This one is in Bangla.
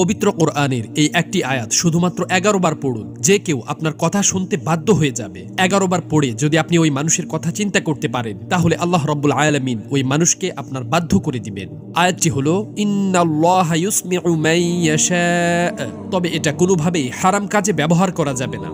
পবিত্র কোরআনের এই একটি আয়াত শুধুমাত্র এগারো বার পড়ুন যে কেউ আপনার কথা শুনতে বাধ্য হয়ে যাবে এগারো বার পড়ে যদি আপনি ওই মানুষের কথা চিন্তা করতে পারেন তাহলে আল্লাহ রব্বুল আয়ালামিন ওই মানুষকে আপনার বাধ্য করে দিবেন আয়াতটি হল তবে এটা কোনোভাবেই হারাম কাজে ব্যবহার করা যাবে না